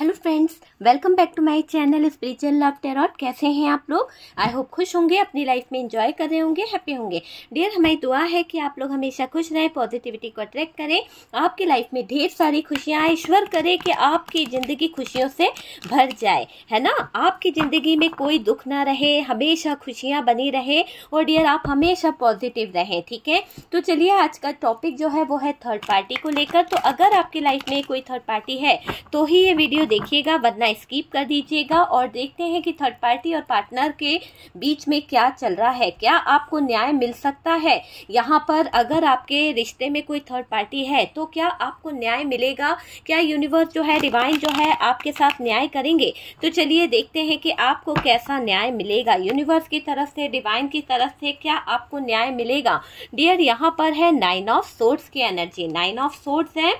hello friends welcome back to my channel spiritual love tarot कैसे हैं आप लोग आई होप खुश होंगे अपनी लाइफ में एंजॉय कर रहे होंगे हैप्पी होंगे डियर हमारी दुआ है कि आप लोग हमेशा खुश रहें पॉजिटिविटी को अट्रैक्ट करें आपकी लाइफ में ढेर सारी खुशियां ईश्वर करे कि आपकी ज़िंदगी खुशियों से भर जाए है ना आपकी ज़िंदगी में कोई दुख ना रहे हमेशा खुशियाँ बनी रहे और डियर आप हमेशा पॉजिटिव रहें ठीक है तो चलिए आज का टॉपिक जो है वो है थर्ड पार्टी को लेकर तो अगर आपकी लाइफ में कोई थर्ड पार्टी है तो ही ये वीडियो देखिएगा वरना स्किप कर दीजिएगा और देखते हैं कि थर्ड पार्टी और पार्टनर के बीच में क्या चल रहा है क्या आपको न्याय मिल सकता है यहाँ पर अगर आपके रिश्ते में कोई थर्ड पार्टी है तो क्या आपको न्याय मिलेगा क्या यूनिवर्स जो है डिवाइन जो है आपके साथ न्याय करेंगे तो चलिए देखते हैं कि आपको कैसा न्याय मिलेगा यूनिवर्स की तरफ से डिवाइन की तरफ से क्या आपको न्याय मिलेगा डियर यहाँ पर है नाइन ऑफ सोर्ट्स की एनर्जी नाइन ऑफ सोर्ट्स है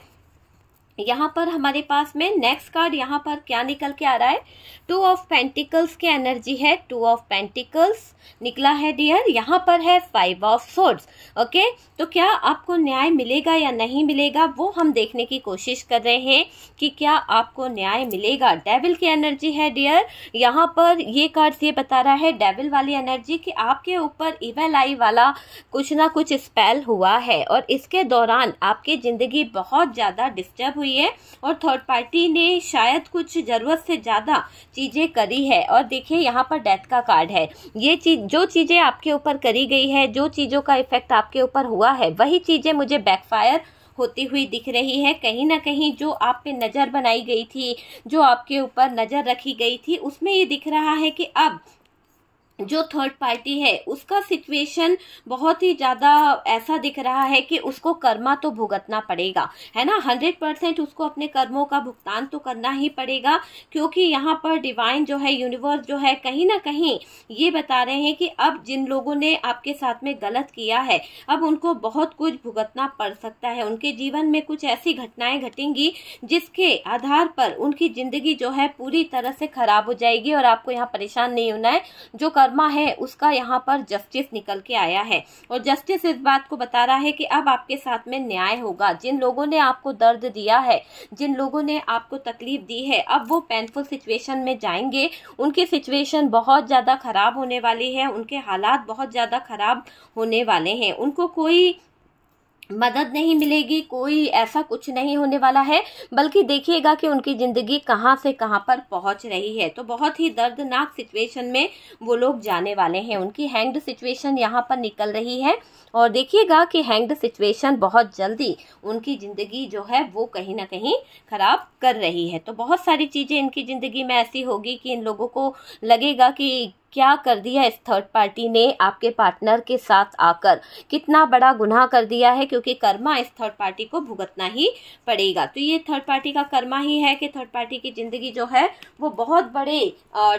यहाँ पर हमारे पास में नेक्स्ट कार्ड यहाँ पर क्या निकल के आ रहा है टू ऑफ पेंटिकल्स की एनर्जी है टू ऑफ पेंटिकल्स निकला है डियर यहाँ पर है फाइव ऑफ सोर्ड्स ओके तो क्या आपको न्याय मिलेगा या नहीं मिलेगा वो हम देखने की कोशिश कर रहे हैं कि क्या आपको न्याय मिलेगा डेविल की एनर्जी है डियर यहाँ पर ये कार्ड ये बता रहा है डेविल वाली एनर्जी कि आपके ऊपर इवेल आई वाला कुछ ना कुछ स्पेल हुआ है और इसके दौरान आपकी ज़िंदगी बहुत ज़्यादा डिस्टर्ब हुई है और थर्ड पार्टी ने शायद कुछ ज़रूरत से ज़्यादा चीज़ें करी है और देखिए यहाँ पर डेथ का कार्ड है ये चीज़ जो चीज़ें आपके ऊपर करी गई है जो चीज़ों का इफेक्ट आपके ऊपर हुआ है वही चीज़ें मुझे बैकफायर होती हुई दिख रही है कहीं ना कहीं जो आप पे नज़र बनाई गई थी जो आपके ऊपर नज़र रखी गई थी उसमें ये दिख रहा है कि अब जो थर्ड पार्टी है उसका सिचुएशन बहुत ही ज़्यादा ऐसा दिख रहा है कि उसको कर्मा तो भुगतना पड़ेगा है ना हंड्रेड परसेंट उसको अपने कर्मों का भुगतान तो करना ही पड़ेगा क्योंकि यहाँ पर डिवाइन जो है यूनिवर्स जो है कहीं ना कहीं ये बता रहे हैं कि अब जिन लोगों ने आपके साथ में गलत किया है अब उनको बहुत कुछ भुगतना पड़ सकता है उनके जीवन में कुछ ऐसी घटनाएं घटेंगी जिसके आधार पर उनकी ज़िंदगी जो है पूरी तरह से खराब हो जाएगी और आपको यहाँ परेशान नहीं होना है जो वर्मा है उसका यहाँ पर जस्टिस निकल के आया है और जस्टिस इस बात को बता रहा है कि अब आपके साथ में न्याय होगा जिन लोगों ने आपको दर्द दिया है जिन लोगों ने आपको तकलीफ दी है अब वो पेनफुल सिचुएशन में जाएंगे उनकी सिचुएशन बहुत ज़्यादा ख़राब होने वाली है उनके हालात बहुत ज़्यादा ख़राब होने वाले हैं उनको कोई मदद नहीं मिलेगी कोई ऐसा कुछ नहीं होने वाला है बल्कि देखिएगा कि उनकी ज़िंदगी कहाँ से कहाँ पर पहुँच रही है तो बहुत ही दर्दनाक सिचुएशन में वो लोग जाने वाले हैं उनकी हैंग्ड सिचुएशन यहाँ पर निकल रही है और देखिएगा कि हैंग्ड सिचुएशन बहुत जल्दी उनकी ज़िंदगी जो है वो कहीं ना कहीं ख़राब कर रही है तो बहुत सारी चीज़ें इनकी ज़िंदगी में ऐसी होगी कि इन लोगों को लगेगा कि क्या कर दिया इस थर्ड पार्टी ने आपके पार्टनर के साथ आकर कितना बड़ा गुनाह कर दिया है क्योंकि कर्मा इस थर्ड पार्टी को भुगतना ही पड़ेगा तो ये थर्ड पार्टी का कर्मा ही है कि थर्ड पार्टी की ज़िंदगी जो है वो बहुत बड़े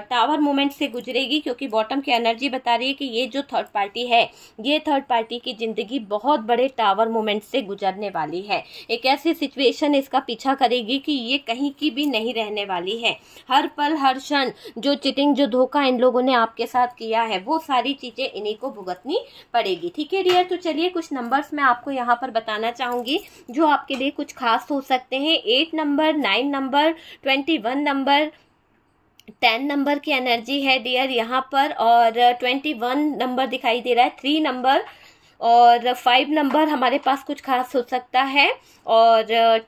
टावर मोमेंट से गुजरेगी क्योंकि बॉटम की एनर्जी बता रही है कि ये जो थर्ड पार्टी है ये थर्ड पार्टी की ज़िंदगी बहुत बड़े टावर मोमेंट से गुजरने वाली है एक ऐसी सिचुएशन इसका पीछा करेगी कि ये कहीं की भी नहीं रहने वाली है हर पल हर क्षण जो चिटिंग जो धोखा इन लोगों ने आप आपके साथ किया है वो सारी चीज़ें इन्हीं को भुगतनी पड़ेगी ठीक है डियर तो चलिए कुछ नंबर्स मैं आपको यहाँ पर बताना चाहूंगी जो आपके लिए कुछ खास हो सकते हैं eight number nine number twenty one number ten number की एनर्जी है डियर यहाँ पर और ट्वेंटी वन नंबर दिखाई दे रहा है थ्री नंबर और फाइव नंबर हमारे पास कुछ खास हो सकता है और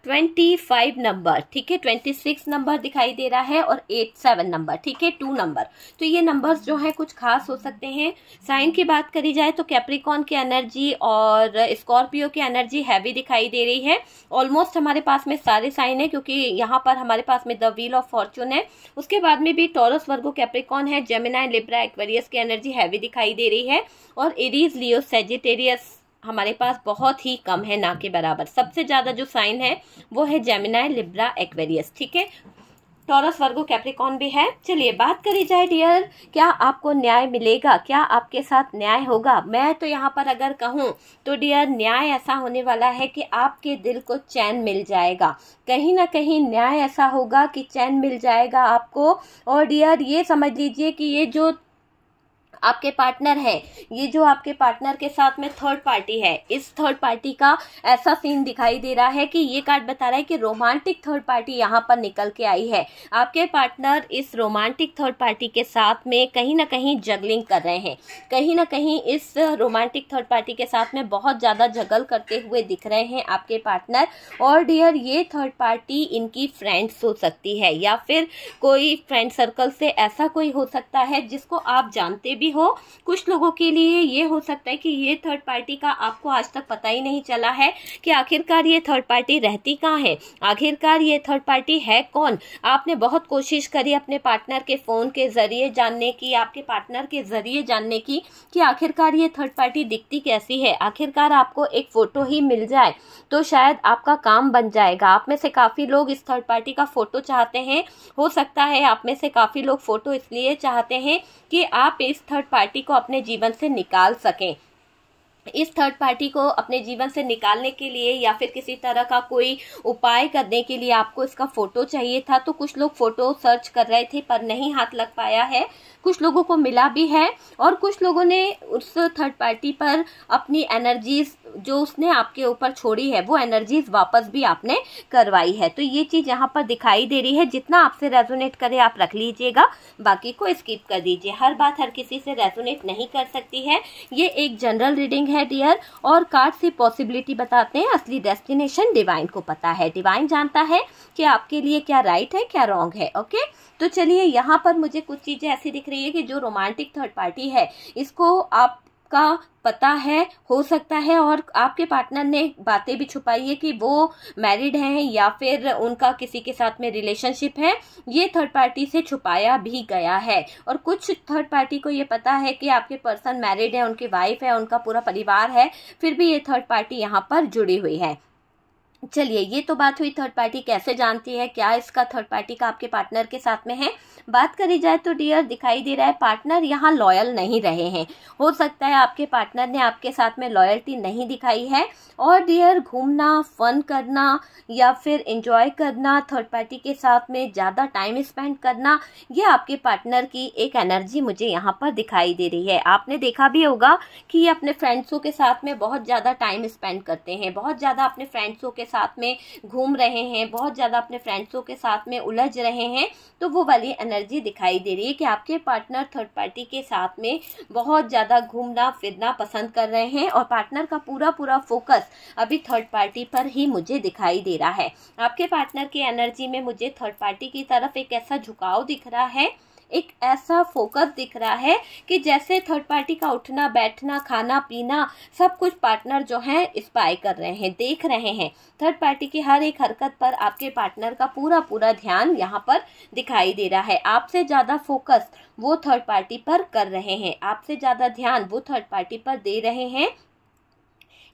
ट्वेंटी फाइव नंबर ठीक है ट्वेंटी सिक्स नंबर दिखाई दे रहा है और एट सेवन नंबर ठीक है टू नंबर तो ये नंबर्स जो हैं कुछ खास हो सकते हैं साइन की बात करी जाए तो कैप्रिकॉन की एनर्जी और स्कॉर्पियो की एनर्जी हैवी दिखाई दे रही है ऑलमोस्ट हमारे पास में सारे साइन है क्योंकि यहाँ पर हमारे पास में द व्हील ऑफ फॉर्चून है उसके बाद में भी टोरस वर्गो कैप्रिकॉन है जेमिना लिब्रा एक्वेरियस की एनर्जी हैवी दिखाई दे रही है और एरीज लियो सेजिटेरी एरियस हमारे पास बहुत ही कम है ना के बराबर सबसे ज़्यादा जो साइन है वो है जेमिनाई लिब्रा एक्वेरियस ठीक है टॉरस वर्गो कैप्रिकॉन भी है चलिए बात करी जाए डियर क्या आपको न्याय मिलेगा क्या आपके साथ न्याय होगा मैं तो यहाँ पर अगर कहूँ तो डियर न्याय ऐसा होने वाला है कि आपके दिल को चैन मिल जाएगा कहीं ना कहीं न्याय ऐसा होगा कि चैन मिल जाएगा आपको और डियर ये समझ लीजिए कि ये जो आपके पार्टनर हैं ये जो आपके पार्टनर के साथ में थर्ड पार्टी है इस थर्ड पार्टी का ऐसा सीन दिखाई दे रहा है कि ये कार्ड बता रहा है कि रोमांटिक थर्ड पार्टी यहाँ पर निकल के आई है आपके पार्टनर इस रोमांटिक थर्ड पार्टी के साथ में कहीं ना कहीं जगलिंग कर रहे हैं कहीं ना कहीं इस रोमांटिक थर्ड पार्टी के साथ में बहुत ज़्यादा जगल करते हुए दिख रहे हैं आपके पार्टनर और डियर ये थर्ड पार्टी इनकी फ्रेंड्स हो सकती है या फिर कोई फ्रेंड सर्कल से ऐसा कोई हो सकता है जिसको आप जानते भी भी हो कुछ लोगों के लिए ये हो सकता है कि ये थर्ड पार्टी का आपको आज तक पता ही नहीं चला है कि आखिरकार ये थर्ड पार्टी रहती कहाँ है आखिरकार ये थर्ड पार्टी है कौन आपने बहुत कोशिश करी अपने पार्टनर के फ़ोन के ज़रिए जानने की आपके पार्टनर के ज़रिए जानने की कि आखिरकार ये थर्ड पार्टी दिखती कैसी है आखिरकार आपको एक फ़ोटो ही मिल जाए तो शायद आपका काम बन जाएगा आप में से काफ़ी लोग इस थर्ड पार्टी का फ़ोटो चाहते हैं हो सकता है आप में से काफ़ी लोग फ़ोटो इसलिए चाहते हैं कि आप इस थर्ड थर्ड पार्टी को अपने जीवन से निकाल सकें इस थर्ड पार्टी को अपने जीवन से निकालने के लिए या फिर किसी तरह का कोई उपाय करने के लिए आपको इसका फोटो चाहिए था तो कुछ लोग फोटो सर्च कर रहे थे पर नहीं हाथ लग पाया है कुछ लोगों को मिला भी है और कुछ लोगों ने उस थर्ड पार्टी पर अपनी एनर्जीज जो उसने आपके ऊपर छोड़ी है वो एनर्जीज वापस भी आपने करवाई है तो ये चीज़ यहाँ पर दिखाई दे रही है जितना आपसे रेजोनेट करे आप रख लीजिएगा बाकी को स्किप कर दीजिए हर बात हर किसी से रेजोनेट नहीं कर सकती है ये एक जनरल रीडिंग है डियर और कार्ड से पॉसिबिलिटी बताते हैं असली डेस्टिनेशन डिवाइन को पता है डिवाइन जानता है कि आपके लिए क्या राइट है क्या रॉन्ग है ओके तो चलिए यहाँ पर मुझे कुछ चीज़ें ऐसी दिख दिख रही है कि जो रोमांटिक थर्ड पार्टी है इसको आप का पता है हो सकता है और आपके पार्टनर ने बातें भी छुपाई है कि वो मैरिड हैं या फिर उनका किसी के साथ में रिलेशनशिप है ये थर्ड पार्टी से छुपाया भी गया है और कुछ थर्ड पार्टी को ये पता है कि आपके पर्सन मैरिड है उनकी वाइफ है उनका पूरा परिवार है फिर भी ये थर्ड पार्टी यहाँ पर जुड़ी हुई है चलिए ये तो बात हुई थर्ड पार्टी कैसे जानती है क्या इसका थर्ड पार्टी का आपके पार्टनर के साथ में है बात करी जाए तो डियर दिखाई दे रहा है पार्टनर यहाँ लॉयल नहीं रहे हैं हो सकता है आपके पार्टनर ने आपके साथ में लॉयल्टी नहीं दिखाई है और डियर घूमना फन करना या फिर इंजॉय करना थर्ड पार्टी के साथ में ज़्यादा टाइम स्पेंड करना ये आपके पार्टनर की एक एनर्जी मुझे यहाँ पर दिखाई दे रही है आपने देखा भी होगा कि ये अपने फ्रेंड्सों के साथ में बहुत ज़्यादा टाइम स्पेंड करते हैं बहुत ज़्यादा अपने फ्रेंड्सों के साथ में घूम रहे हैं बहुत ज़्यादा अपने फ्रेंड्सों के साथ में उलझ रहे हैं तो वो वाली एनर्जी दिखाई दे रही है कि आपके पार्टनर थर्ड पार्टी के साथ में बहुत ज़्यादा घूमना फिरना पसंद कर रहे हैं और पार्टनर का पूरा पूरा फोकस अभी थर्ड पार्टी पर ही मुझे दिखाई दे रहा है आपके पार्टनर की एनर्जी में मुझे थर्ड पार्टी की तरफ एक ऐसा झुकाव दिख रहा है एक ऐसा फोकस दिख रहा है कि जैसे थर्ड पार्टी का उठना बैठना खाना पीना सब कुछ पार्टनर जो है स्पाई कर रहे हैं देख रहे हैं थर्ड पार्टी की हर एक हरकत पर आपके पार्टनर का पूरा पूरा ध्यान यहाँ पर दिखाई दे रहा है आपसे ज़्यादा फोकस वो थर्ड पार्टी पर कर रहे हैं आपसे ज़्यादा ध्यान वो थर्ड पार्टी पर दे रहे हैं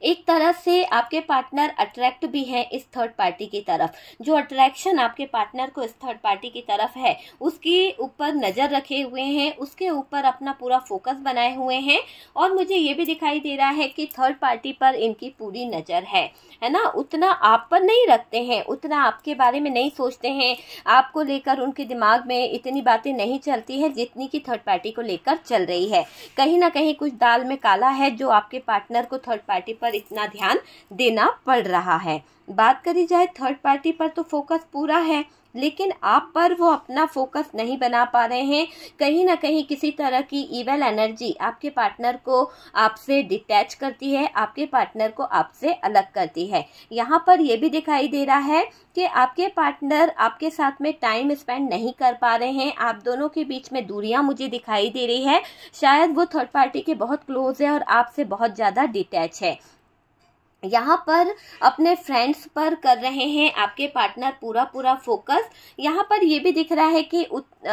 एक तरह से आपके पार्टनर अट्रैक्ट भी हैं इस थर्ड पार्टी की तरफ जो अट्रैक्शन आपके पार्टनर को इस थर्ड पार्टी की तरफ है उसके ऊपर नज़र रखे हुए हैं उसके ऊपर अपना पूरा फोकस बनाए हुए हैं और मुझे ये भी दिखाई दे रहा है कि थर्ड पार्टी पर इनकी पूरी नज़र है है ना उतना आप पर नहीं रखते हैं उतना आपके बारे में नहीं सोचते हैं आपको लेकर उनके दिमाग में इतनी बातें नहीं चलती है जितनी कि थर्ड पार्टी को लेकर चल रही है कहीं ना कहीं कुछ दाल में काला है जो आपके पार्टनर को थर्ड पार्टी पर पर इतना ध्यान देना पड़ रहा है बात करी जाए थर्ड पार्टी पर तो फोकस पूरा है लेकिन आप पर वो अपना फोकस नहीं बना पा रहे हैं कहीं ना कहीं किसी तरह की इवेल एनर्जी आपके पार्टनर को आपसे डिटैच करती है आपके पार्टनर को आपसे अलग करती है यहाँ पर यह भी दिखाई दे रहा है कि आपके पार्टनर आपके साथ में टाइम स्पेंड नहीं कर पा रहे हैं आप दोनों के बीच में दूरियाँ मुझे दिखाई दे रही है शायद वो थर्ड पार्टी के बहुत क्लोज है और आपसे बहुत ज़्यादा डिटैच है यहाँ पर अपने फ्रेंड्स पर कर रहे हैं आपके पार्टनर पूरा पूरा फोकस यहाँ पर ये भी दिख रहा है कि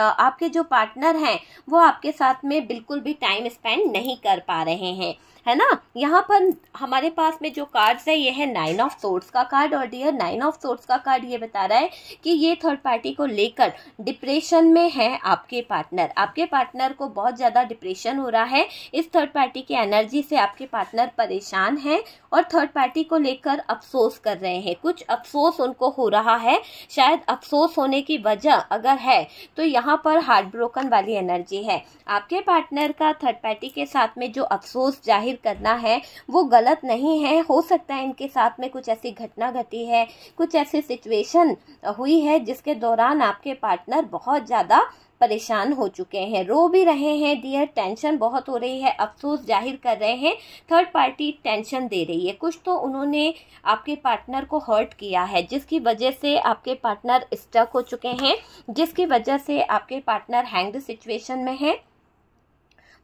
आपके जो पार्टनर हैं वो आपके साथ में बिल्कुल भी टाइम स्पेंड नहीं कर पा रहे हैं है ना यहाँ पर हमारे पास में जो कार्ड्स है ये है नाइन ऑफ सोर्ट्स का कार्ड और डियर नाइन ऑफ सोर्ट्स का कार्ड ये बता रहा है कि ये थर्ड पार्टी को लेकर डिप्रेशन में है आपके पार्टनर आपके पार्टनर को बहुत ज़्यादा डिप्रेशन हो रहा है इस थर्ड पार्टी की एनर्जी से आपके पार्टनर परेशान हैं और थर्ड पार्टी को लेकर अफसोस कर रहे हैं कुछ अफसोस उनको हो रहा है शायद अफसोस होने की वजह अगर है तो यहाँ पर हार्ट ब्रोकन वाली एनर्जी है आपके पार्टनर का थर्ड पार्टी के साथ में जो अफसोस जाहिर तस्वीर करना है वो गलत नहीं है हो सकता है इनके साथ में कुछ ऐसी घटना घटी है कुछ ऐसी सिचुएशन हुई है जिसके दौरान आपके पार्टनर बहुत ज़्यादा परेशान हो चुके हैं रो भी रहे हैं डियर टेंशन बहुत हो रही है अफसोस जाहिर कर रहे हैं थर्ड पार्टी टेंशन दे रही है कुछ तो उन्होंने आपके पार्टनर को हर्ट किया है जिसकी वजह से आपके पार्टनर स्टक हो चुके हैं जिसकी वजह से आपके पार्टनर हैंग्ड सिचुएशन में है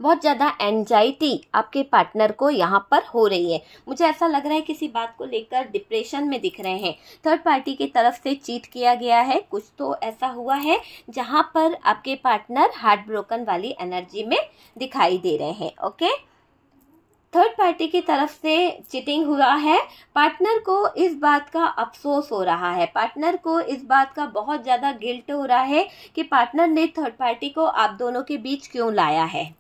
बहुत ज़्यादा एंजाइटी आपके पार्टनर को यहाँ पर हो रही है मुझे ऐसा लग रहा है किसी बात को लेकर डिप्रेशन में दिख रहे हैं थर्ड पार्टी की तरफ से चीट किया गया है कुछ तो ऐसा हुआ है जहाँ पर आपके पार्टनर हार्ट ब्रोकन वाली एनर्जी में दिखाई दे रहे हैं ओके थर्ड पार्टी की तरफ से चिटिंग हुआ है पार्टनर को इस बात का अफसोस हो रहा है पार्टनर को इस बात का बहुत ज़्यादा गिल्ट हो रहा है कि पार्टनर ने थर्ड पार्टी को आप दोनों के बीच क्यों लाया है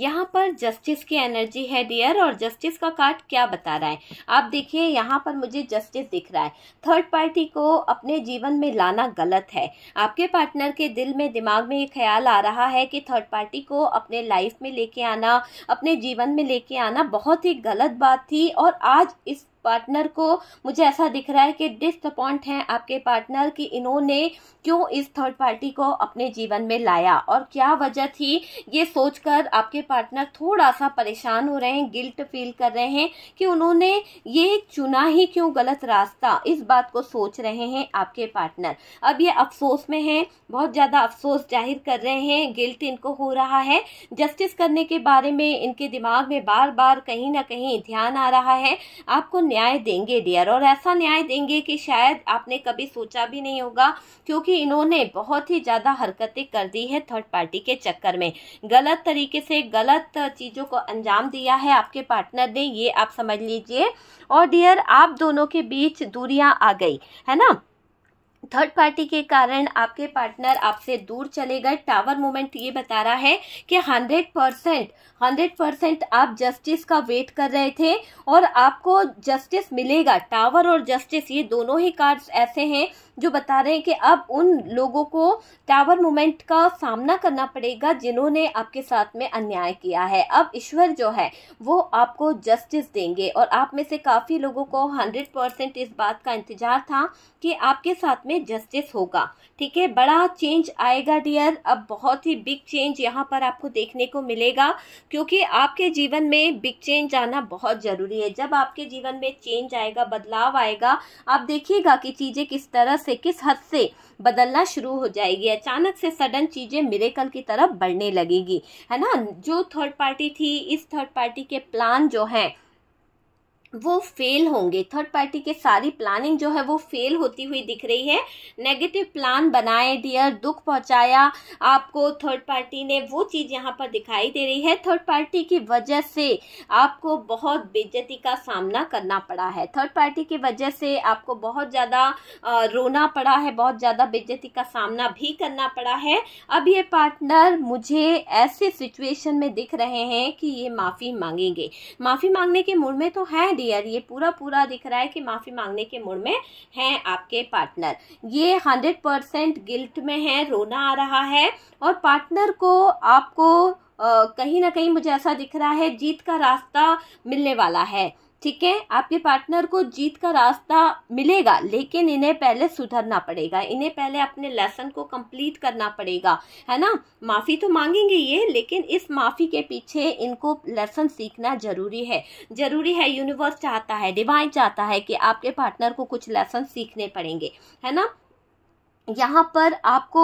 यहाँ पर जस्टिस की एनर्जी है डियर और जस्टिस का कार्ड क्या बता रहा है आप देखिए यहाँ पर मुझे जस्टिस दिख रहा है थर्ड पार्टी को अपने जीवन में लाना गलत है आपके पार्टनर के दिल में दिमाग में ये ख्याल आ रहा है कि थर्ड पार्टी को अपने लाइफ में लेके आना अपने जीवन में लेके आना बहुत ही गलत बात थी और आज इस पार्टनर को मुझे ऐसा दिख रहा है कि डिसअपॉइंट हैं आपके पार्टनर कि इन्होंने क्यों इस थर्ड पार्टी को अपने जीवन में लाया और क्या वजह थी ये सोचकर आपके पार्टनर थोड़ा सा परेशान हो रहे हैं गिल्ट फील कर रहे हैं कि उन्होंने ये चुना ही क्यों गलत रास्ता इस बात को सोच रहे हैं आपके पार्टनर अब ये अफसोस में हैं बहुत ज़्यादा अफसोस जाहिर कर रहे हैं गिल्ट इनको हो रहा है जस्टिस करने के बारे में इनके दिमाग में बार बार कहीं ना कहीं ध्यान आ रहा है आपको न्याय देंगे डियर और ऐसा न्याय देंगे कि शायद आपने कभी सोचा भी नहीं होगा क्योंकि इन्होंने बहुत ही ज़्यादा हरकतें कर दी है थर्ड पार्टी के चक्कर में गलत तरीके से गलत चीज़ों को अंजाम दिया है आपके पार्टनर ने ये आप समझ लीजिए और डियर आप दोनों के बीच दूरियाँ आ गई है ना थर्ड पार्टी के कारण आपके पार्टनर आपसे दूर चले गए टावर मोमेंट ये बता रहा है कि हंड्रेड परसेंट हंड्रेड परसेंट आप जस्टिस का वेट कर रहे थे और आपको जस्टिस मिलेगा टावर और जस्टिस ये दोनों ही कार्ड्स ऐसे हैं जो बता रहे हैं कि अब उन लोगों को टावर मोमेंट का सामना करना पड़ेगा जिन्होंने आपके साथ में अन्याय किया है अब ईश्वर जो है वो आपको जस्टिस देंगे और आप में से काफ़ी लोगों को हंड्रेड परसेंट इस बात का इंतजार था कि आपके साथ में जस्टिस होगा ठीक है बड़ा चेंज आएगा डियर अब बहुत ही बिग चेंज यहाँ पर आपको देखने को मिलेगा क्योंकि आपके जीवन में बिग चेंज आना बहुत ज़रूरी है जब आपके जीवन में चेंज आएगा बदलाव आएगा आप देखिएगा कि चीज़ें किस तरह से किस हद से बदलना शुरू हो जाएगी अचानक से सडन चीज़ें मेरे कल की तरफ बढ़ने लगेगी है ना जो थर्ड पार्टी थी इस थर्ड पार्टी के प्लान जो हैं वो फेल होंगे थर्ड पार्टी के सारी प्लानिंग जो है वो फेल होती हुई दिख रही है नेगेटिव प्लान बनाए डियर दुख पहुंचाया आपको थर्ड पार्टी ने वो चीज़ यहाँ पर दिखाई दे रही है थर्ड पार्टी की वजह से आपको बहुत बेज्जती का सामना करना पड़ा है थर्ड पार्टी की वजह से आपको बहुत ज़्यादा रोना पड़ा है बहुत ज़्यादा बेज्जती का सामना भी करना पड़ा है अब ये पार्टनर मुझे ऐसे सिचुएशन में दिख रहे हैं कि ये माफ़ी मांगेंगे माफ़ी मांगने के मूड में तो हैं क्लियर ये पूरा पूरा दिख रहा है कि माफ़ी मांगने के मूड में हैं आपके पार्टनर ये हंड्रेड परसेंट गिल्ट में है रोना आ रहा है और पार्टनर को आपको कहीं ना कहीं मुझे ऐसा दिख रहा है जीत का रास्ता मिलने वाला है ठीक है आपके पार्टनर को जीत का रास्ता मिलेगा लेकिन इन्हें पहले सुधरना पड़ेगा इन्हें पहले अपने लेसन को कंप्लीट करना पड़ेगा है ना माफ़ी तो मांगेंगे ये लेकिन इस माफ़ी के पीछे इनको लेसन सीखना ज़रूरी है ज़रूरी है यूनिवर्स चाहता है डिवाइन चाहता है कि आपके पार्टनर को कुछ लेसन सीखने पड़ेंगे है ना यहाँ पर आपको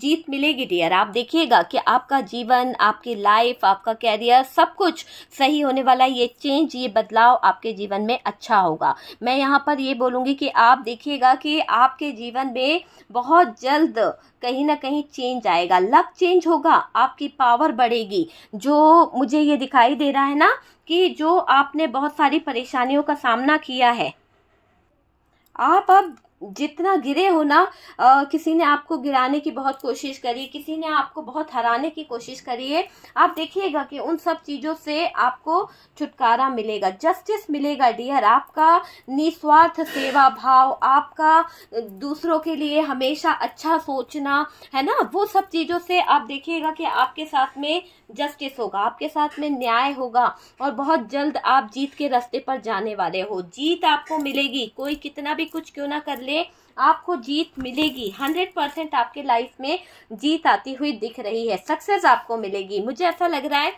जीत मिलेगी डियर आप देखिएगा कि आपका जीवन आपकी लाइफ आपका कैरियर सब कुछ सही होने वाला है ये चेंज ये बदलाव आपके जीवन में अच्छा होगा मैं यहाँ पर ये बोलूँगी कि आप देखिएगा कि आपके जीवन में बहुत जल्द कहीं ना कहीं चेंज आएगा लक चेंज होगा आपकी पावर बढ़ेगी जो मुझे ये दिखाई दे रहा है ना कि जो आपने बहुत सारी परेशानियों का सामना किया है आप अब जितना गिरे हो ना आ, किसी ने आपको गिराने की बहुत कोशिश करी किसी ने आपको बहुत हराने की कोशिश करी है आप देखिएगा कि उन सब चीज़ों से आपको छुटकारा मिलेगा जस्टिस मिलेगा डियर आपका निस्वार्थ सेवा भाव आपका दूसरों के लिए हमेशा अच्छा सोचना है ना वो सब चीज़ों से आप देखिएगा कि आपके साथ में जस्टिस होगा आपके साथ में न्याय होगा और बहुत जल्द आप जीत के रास्ते पर जाने वाले हो जीत आपको मिलेगी कोई कितना भी कुछ क्यों ना कर ले मिले आपको जीत मिलेगी हंड्रेड परसेंट आपके लाइफ में जीत आती हुई दिख रही है सक्सेस आपको मिलेगी मुझे ऐसा लग रहा है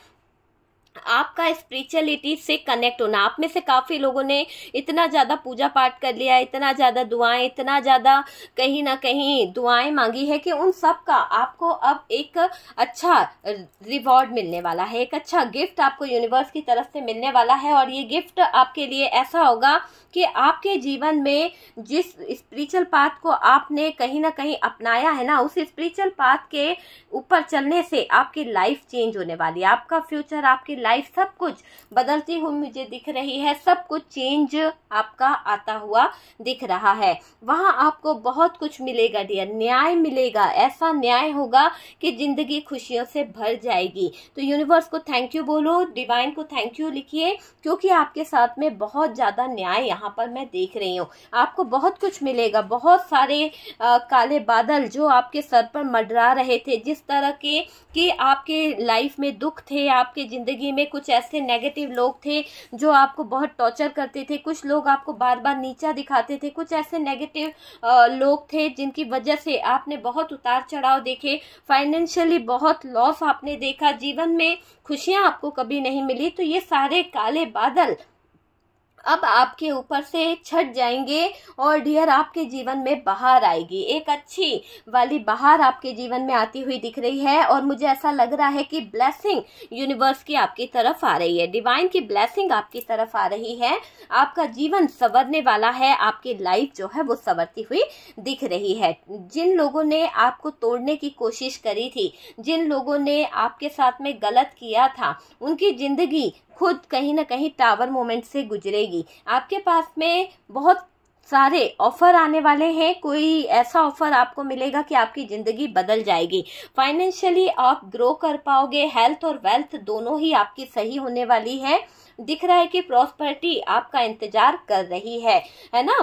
आपका स्पिरिचुअलिटी से कनेक्ट होना आप में से काफ़ी लोगों ने इतना ज़्यादा पूजा पाठ कर लिया इतना ज़्यादा दुआएं इतना ज़्यादा कहीं ना कहीं दुआएं मांगी है कि उन सब का आपको अब एक अच्छा रिवॉर्ड मिलने वाला है एक अच्छा गिफ्ट आपको यूनिवर्स की तरफ से मिलने वाला है और ये गिफ्ट आपके लिए ऐसा होगा कि आपके जीवन में जिस स्पिरिचुअल पाथ को आपने कहीं ना कहीं अपनाया है ना उस स्पिरिचुअल पाथ के ऊपर चलने से आपकी लाइफ चेंज होने वाली है आपका फ्यूचर आपकी लाइफ सब कुछ बदलती हुई मुझे दिख रही है सब कुछ चेंज आपका आता हुआ दिख रहा है वहाँ आपको बहुत कुछ मिलेगा डियर न्याय मिलेगा ऐसा न्याय होगा कि जिंदगी खुशियों से भर जाएगी तो यूनिवर्स को थैंक यू बोलो डिवाइन को थैंक यू लिखिए क्योंकि आपके साथ में बहुत ज़्यादा न्याय यहाँ पर मैं देख रही हूँ आपको बहुत कुछ मिलेगा बहुत सारे आ, काले बादल जो आपके सर पर मडरा रहे थे जिस तरह के कि आपके लाइफ में दुख थे आपके ज़िंदगी फैमिली में कुछ ऐसे नेगेटिव लोग थे जो आपको बहुत टॉर्चर करते थे कुछ लोग आपको बार बार नीचा दिखाते थे कुछ ऐसे नेगेटिव लोग थे जिनकी वजह से आपने बहुत उतार चढ़ाव देखे फाइनेंशियली बहुत लॉस आपने देखा जीवन में खुशियाँ आपको कभी नहीं मिली तो ये सारे काले बादल अब आपके ऊपर से छट जाएंगे और डियर आपके जीवन में बाहर आएगी एक अच्छी वाली बाहर आपके जीवन में आती हुई दिख रही है और मुझे ऐसा लग रहा है कि ब्लेसिंग यूनिवर्स की आपकी तरफ आ रही है डिवाइन की ब्लेसिंग आपकी तरफ आ रही है आपका जीवन संवरने वाला है आपकी लाइफ जो है वो संवरती हुई दिख रही है जिन लोगों ने आपको तोड़ने की कोशिश करी थी जिन लोगों ने आपके साथ में गलत किया था उनकी जिंदगी खुद कहीं ना कहीं टावर मोमेंट से गुजरेगी आपके पास में बहुत सारे ऑफर आने वाले हैं कोई ऐसा ऑफर आपको मिलेगा कि आपकी ज़िंदगी बदल जाएगी फाइनेंशियली आप ग्रो कर पाओगे हेल्थ और वेल्थ दोनों ही आपकी सही होने वाली है दिख रहा है कि प्रॉस्पर्टी आपका इंतजार कर रही है है ना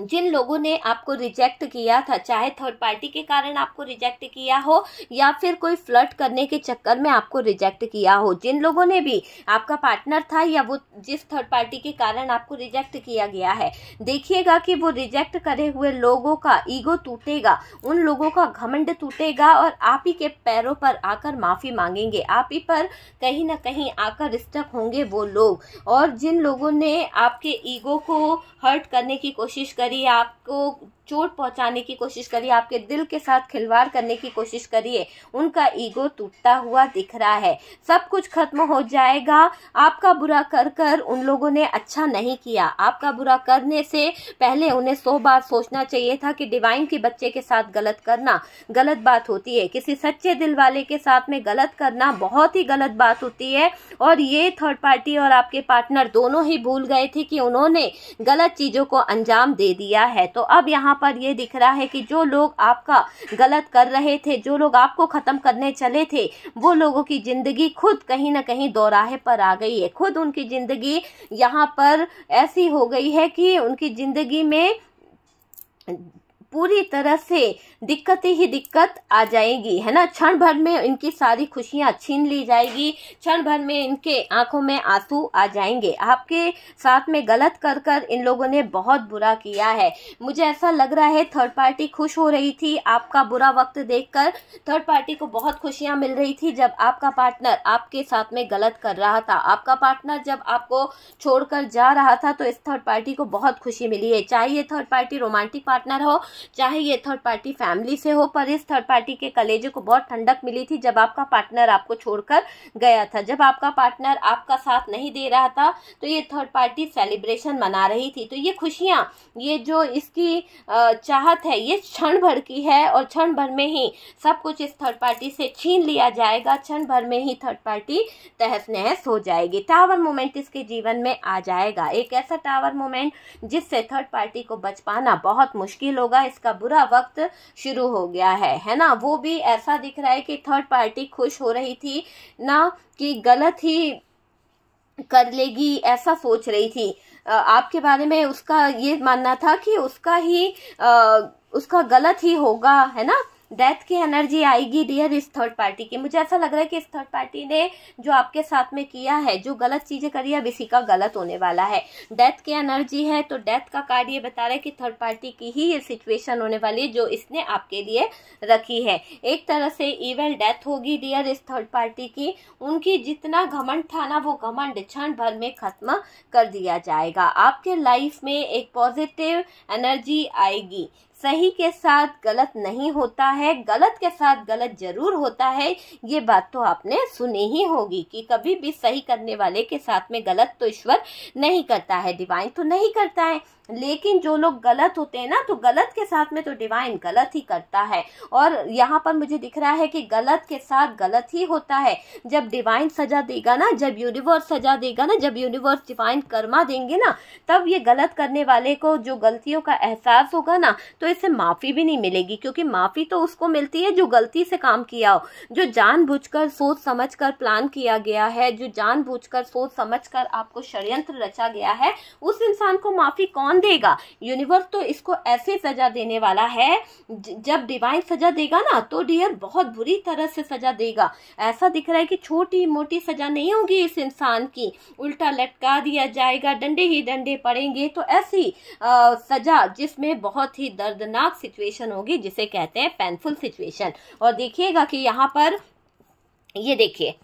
जिन लोगों ने आपको रिजेक्ट किया था चाहे थर्ड पार्टी के कारण आपको रिजेक्ट किया हो या फिर कोई फ्लर्ट करने के चक्कर में आपको रिजेक्ट किया हो जिन लोगों ने भी आपका पार्टनर था या वो जिस थर्ड पार्टी के कारण आपको रिजेक्ट किया गया है देखिएगा कि वो रिजेक्ट करे हुए लोगों का ईगो टूटेगा उन लोगों का घमंड टूटेगा और आप ही के पैरों पर आकर माफ़ी मांगेंगे आप ही पर कहीं ना कहीं आकर स्टक होंगे वो लोग और जिन लोगों ने आपके ईगो को हर्ट करने की कोशिश कर करिए आपको चोट पहुंचाने की कोशिश करिए आपके दिल के साथ खिलवाड़ करने की कोशिश करिए उनका ईगो टूटता हुआ दिख रहा है सब कुछ खत्म हो जाएगा आपका बुरा कर कर उन लोगों ने अच्छा नहीं किया आपका बुरा करने से पहले उन्हें सौ बार सोचना चाहिए था कि डिवाइन के बच्चे के साथ गलत करना गलत बात होती है किसी सच्चे दिल वाले के साथ में गलत करना बहुत ही गलत बात होती है और ये थर्ड पार्टी और आपके पार्टनर दोनों ही भूल गए थे कि उन्होंने गलत चीजों को अंजाम दे दिया है तो अब यहाँ यहाँ पर ये दिख रहा है कि जो लोग आपका गलत कर रहे थे जो लोग आपको ख़त्म करने चले थे वो लोगों की ज़िंदगी खुद कहीं ना कहीं दौराहे पर आ गई है खुद उनकी ज़िंदगी यहाँ पर ऐसी हो गई है कि उनकी ज़िंदगी में पूरी तरह से दिक्कत ही दिक्कत आ जाएगी है ना क्षण भर में इनकी सारी खुशियां छीन ली जाएगी क्षण भर में इनके आंखों में आंसू आ जाएंगे आपके साथ में गलत कर कर इन लोगों ने बहुत बुरा किया है मुझे ऐसा लग रहा है थर्ड पार्टी खुश हो रही थी आपका बुरा वक्त कर थर्ड पार्टी को बहुत खुशियां मिल रही थी जब आपका पार्टनर आपके साथ में गलत कर रहा था आपका पार्टनर जब आपको छोड़कर जा रहा था तो इस थर्ड पार्टी को बहुत खुशी मिली है चाहे ये थर्ड पार्टी रोमांटिक पार्टनर हो चाहे ये थर्ड पार्टी फैमिली से हो पर इस थर्ड पार्टी के कलेजे को बहुत ठंडक मिली थी जब आपका पार्टनर आपको छोड़कर गया था जब आपका पार्टनर आपका साथ नहीं दे रहा था तो ये थर्ड पार्टी सेलिब्रेशन मना रही थी तो ये खुशियाँ ये जो इसकी चाहत है ये क्षण भर की है और क्षण भर में ही सब कुछ इस थर्ड पार्टी से छीन लिया जाएगा क्षण भर में ही थर्ड पार्टी तहस नहस हो जाएगी टावर मोमेंट इसके जीवन में आ जाएगा एक ऐसा टावर मोमेंट जिससे थर्ड पार्टी को बच पाना बहुत मुश्किल होगा का बुरा वक्त शुरू हो गया है है ना वो भी ऐसा दिख रहा है कि थर्ड पार्टी खुश हो रही थी ना कि गलत ही कर लेगी ऐसा सोच रही थी आपके बारे में उसका ये मानना था कि उसका ही आ, उसका गलत ही होगा है ना डेथ की एनर्जी आएगी डियर इस थर्ड पार्टी की मुझे ऐसा लग रहा है कि इस थर्ड पार्टी ने जो आपके साथ में किया है जो गलत चीज़ें करी है अब इसी का गलत होने वाला है डेथ की एनर्जी है तो डेथ का कार्ड ये बता रहा है कि थर्ड पार्टी की ही ये सिचुएशन होने वाली है जो इसने आपके लिए रखी है एक तरह से इवेल डेथ होगी डियर इस थर्ड पार्टी की उनकी जितना घमंड था ना वो घमंड क्षण भर में खत्म कर दिया जाएगा आपके लाइफ में एक पॉजिटिव एनर्जी आएगी सही के साथ गलत नहीं होता है गलत के साथ गलत जरूर होता है ये बात तो आपने सुनी ही होगी कि कभी भी सही करने वाले के साथ में गलत तो ईश्वर नहीं करता है डिवाइन तो नहीं करता है लेकिन जो लोग गलत होते हैं ना तो गलत के साथ में तो डिवाइन गलत ही करता है और यहाँ पर मुझे दिख रहा है कि गलत के साथ गलत ही होता है जब डिवाइन सजा देगा ना जब यूनिवर्स सजा देगा ना जब यूनिवर्स डिवाइन कर्मा देंगे ना तब ये गलत करने वाले को जो गलतियों का एहसास होगा ना तो इससे माफ़ी भी नहीं मिलेगी क्योंकि माफ़ी तो उसको मिलती है जो गलती से काम किया हो जो जान सोच समझ कर प्लान किया गया है जो जान सोच समझ कर आपको षड्यंत्र रचा गया है उस इंसान को माफ़ी कौन कौन देगा यूनिवर्स तो इसको ऐसे सजा देने वाला है जब डिवाइन सजा देगा ना तो डियर बहुत बुरी तरह से सजा देगा ऐसा दिख रहा है कि छोटी मोटी सजा नहीं होगी इस इंसान की उल्टा लटका दिया जाएगा डंडे ही डंडे पड़ेंगे तो ऐसी आ, सजा जिसमें बहुत ही दर्दनाक सिचुएशन होगी जिसे कहते हैं पेनफुल सिचुएशन और देखिएगा कि यहाँ पर ये देखिए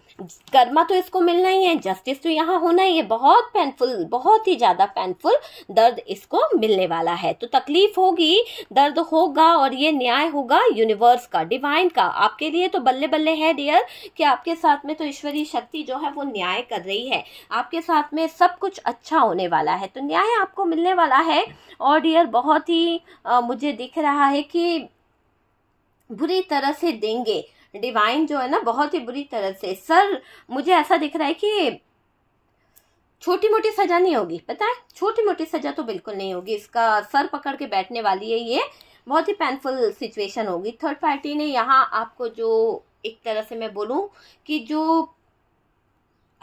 कर्मा तो इसको मिलना ही है जस्टिस तो यहाँ होना ही है बहुत पेनफुल बहुत ही ज़्यादा पेनफुल दर्द इसको मिलने वाला है तो तकलीफ होगी दर्द होगा और ये न्याय होगा यूनिवर्स का डिवाइन का आपके लिए तो बल्ले बल्ले है डियर कि आपके साथ में तो ईश्वरीय शक्ति जो है वो न्याय कर रही है आपके साथ में सब कुछ अच्छा होने वाला है तो न्याय आपको मिलने वाला है और डियर बहुत ही आ, मुझे दिख रहा है कि बुरी तरह से देंगे डिवाइन जो है ना बहुत ही बुरी तरह से सर मुझे ऐसा दिख रहा है कि छोटी मोटी सजा नहीं होगी पता है छोटी मोटी सजा तो बिल्कुल नहीं होगी इसका सर पकड़ के बैठने वाली है ये बहुत ही पेनफुल सिचुएशन होगी थर्ड पार्टी ने यहाँ आपको जो एक तरह से मैं बोलूँ कि जो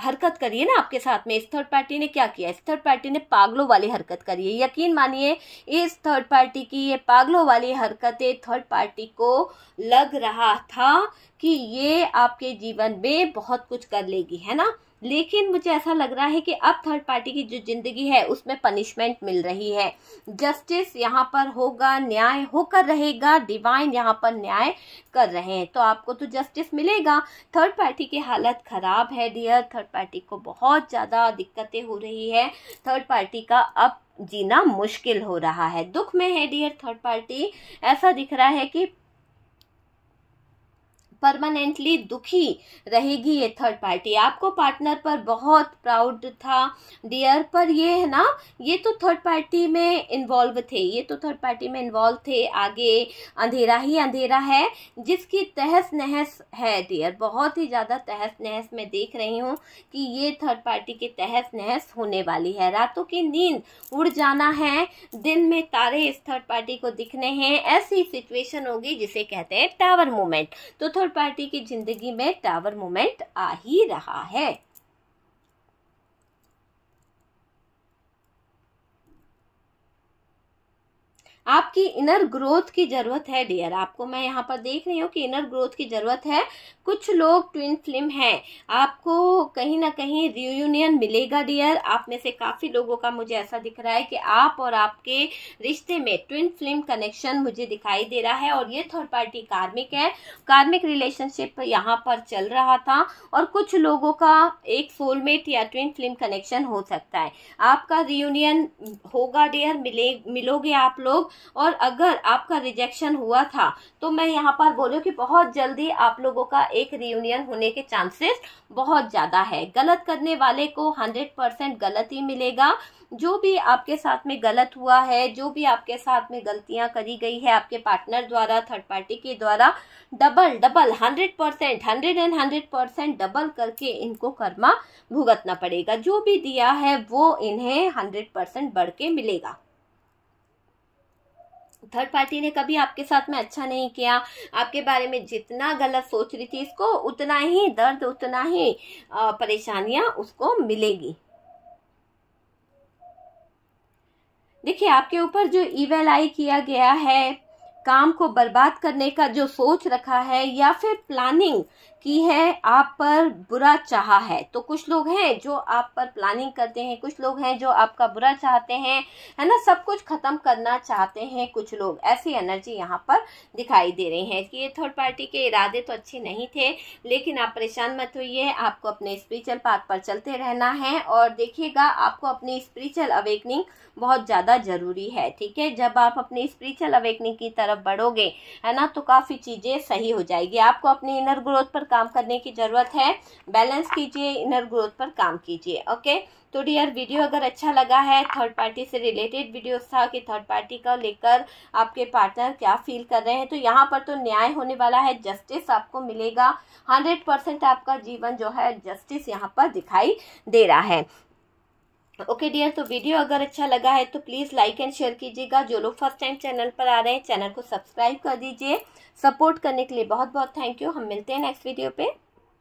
हरकत करी है ना आपके साथ में इस थर्ड पार्टी ने क्या किया इस थर्ड पार्टी ने पागलों वाली हरकत करी है यकीन मानिए इस थर्ड पार्टी की ये पागलों वाली हरकतें थर्ड पार्टी को लग रहा था कि ये आपके जीवन में बहुत कुछ कर लेगी है ना लेकिन मुझे ऐसा लग रहा है कि अब थर्ड पार्टी की जो जिंदगी है उसमें पनिशमेंट मिल रही है जस्टिस यहाँ पर होगा न्याय होकर रहेगा डिवाइन यहाँ पर न्याय कर रहे हैं तो आपको तो जस्टिस मिलेगा थर्ड पार्टी की हालत ख़राब है डियर थर्ड पार्टी को बहुत ज़्यादा दिक्कतें हो रही है थर्ड पार्टी का अब जीना मुश्किल हो रहा है दुख में है डियर थर्ड पार्टी ऐसा दिख रहा है कि परमानेंटली दुखी रहेगी ये थर्ड पार्टी आपको पार्टनर पर बहुत प्राउड था डियर पर ये है ना ये तो थर्ड पार्टी में इन्वॉल्व थे ये तो थर्ड पार्टी में इन्वॉल्व थे आगे अंधेरा ही अंधेरा है जिसकी तहस नहस है डियर बहुत ही ज़्यादा तहस नहस मैं देख रही हूँ कि ये थर्ड पार्टी की तहस नहस होने वाली है रातों की नींद उड़ जाना है दिन में तारे इस थर्ड पार्टी को दिखने हैं ऐसी सिचुएशन होगी जिसे कहते हैं टावर मूवमेंट तो थर्ड पार्टी की जिंदगी में टावर मोमेंट आ ही रहा है आपकी इनर ग्रोथ की ज़रूरत है डियर आपको मैं यहाँ पर देख रही हूँ कि इनर ग्रोथ की ज़रूरत है कुछ लोग ट्विन फिल्म हैं आपको कहीं ना कहीं रियूनियन मिलेगा डियर आप में से काफ़ी लोगों का मुझे ऐसा दिख रहा है कि आप और आपके रिश्ते में ट्विन फिल्म कनेक्शन मुझे दिखाई दे रहा है और ये थर्ड पार्टी कार्मिक है कार्मिक रिलेशनशिप यहाँ पर चल रहा था और कुछ लोगों का एक सोलमेट या ट्विन फिल्म कनेक्शन हो सकता है आपका रियूनियन होगा डियर मिले मिलोगे आप लोग और अगर आपका रिजेक्शन हुआ था तो मैं यहाँ पर बोलूँ कि बहुत जल्दी आप लोगों का एक रियूनियन होने के चांसेस बहुत ज़्यादा है गलत करने वाले को हंड्रेड परसेंट गलत ही मिलेगा जो भी आपके साथ में गलत हुआ है जो भी आपके साथ में गलतियां करी गई है आपके पार्टनर द्वारा थर्ड पार्टी के द्वारा double double hundred percent hundred and hundred percent double करके इनको कर्मा भुगतना पड़ेगा जो भी दिया है वो इन्हें हंड्रेड परसेंट बढ़ के मिलेगा थर्ड पार्टी ने कभी आपके साथ में अच्छा नहीं किया आपके बारे में जितना गलत सोच रही थी इसको उतना ही दर्द उतना ही परेशानियां उसको मिलेगी देखिए आपके ऊपर जो ईवेल आई किया गया है काम को बर्बाद करने का जो सोच रखा है या फिर प्लानिंग की है आप पर बुरा चाहा है तो कुछ लोग हैं जो आप पर प्लानिंग करते हैं कुछ लोग हैं जो आपका बुरा चाहते हैं है ना सब कुछ खत्म करना चाहते हैं कुछ लोग ऐसी एनर्जी यहाँ पर दिखाई दे रही है कि ये थर्ड पार्टी के इरादे तो अच्छे नहीं थे लेकिन आप परेशान मत होइए आपको अपने स्पिरिचुअल पाथ पर चलते रहना है और देखिएगा आपको अपनी स्पिरिचुअल अवेकनिंग बहुत ज़्यादा ज़रूरी है ठीक है जब आप अपनी स्पिरिचुअल अवेकनिंग की तरफ बढ़ोगे है ना तो काफ़ी चीज़ें सही हो जाएगी आपको अपनी इनर ग्रोथ पर काम करने की ज़रूरत है बैलेंस कीजिए इनर ग्रोथ पर काम कीजिए ओके तो डियर वीडियो अगर अच्छा लगा है थर्ड पार्टी से रिलेटेड वीडियोस था कि थर्ड पार्टी का लेकर आपके पार्टनर क्या फील कर रहे हैं तो यहाँ पर तो न्याय होने वाला है जस्टिस आपको मिलेगा हंड्रेड परसेंट आपका जीवन जो है जस्टिस यहाँ पर दिखाई दे रहा है ओके डियर तो वीडियो अगर अच्छा लगा है तो प्लीज़ लाइक एंड शेयर कीजिएगा जो लोग फर्स्ट टाइम चैनल पर आ रहे हैं चैनल को सब्सक्राइब कर दीजिए सपोर्ट करने के लिए बहुत बहुत थैंक यू हम मिलते हैं नेक्स्ट वीडियो पर